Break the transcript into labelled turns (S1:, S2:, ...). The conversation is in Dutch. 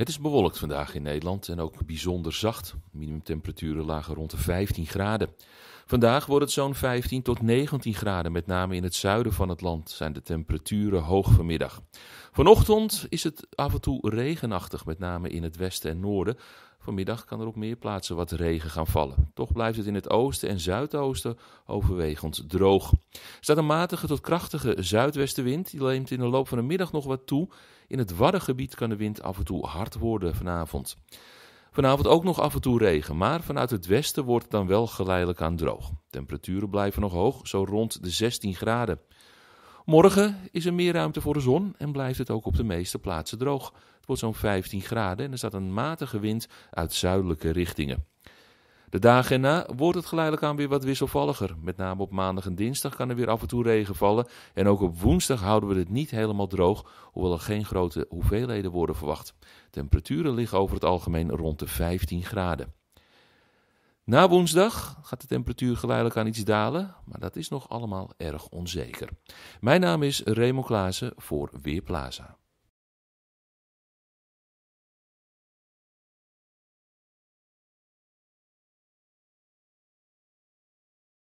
S1: Het is bewolkt vandaag in Nederland en ook bijzonder zacht. Minimumtemperaturen lagen rond de 15 graden. Vandaag wordt het zo'n 15 tot 19 graden. Met name in het zuiden van het land zijn de temperaturen hoog vanmiddag. Vanochtend is het af en toe regenachtig, met name in het westen en noorden. Vanmiddag kan er op meer plaatsen wat regen gaan vallen. Toch blijft het in het oosten en zuidoosten overwegend droog. Er staat een matige tot krachtige zuidwestenwind. Die leemt in de loop van de middag nog wat toe. In het Waddengebied kan de wind af en toe hard worden vanavond. Vanavond ook nog af en toe regen, maar vanuit het westen wordt het dan wel geleidelijk aan droog. Temperaturen blijven nog hoog, zo rond de 16 graden. Morgen is er meer ruimte voor de zon en blijft het ook op de meeste plaatsen droog wordt zo'n 15 graden en er staat een matige wind uit zuidelijke richtingen. De dagen erna wordt het geleidelijk aan weer wat wisselvalliger. Met name op maandag en dinsdag kan er weer af en toe regen vallen. En ook op woensdag houden we het niet helemaal droog, hoewel er geen grote hoeveelheden worden verwacht. Temperaturen liggen over het algemeen rond de 15 graden. Na woensdag gaat de temperatuur geleidelijk aan iets dalen, maar dat is nog allemaal erg onzeker. Mijn naam is Remo Klaassen voor Weerplaza.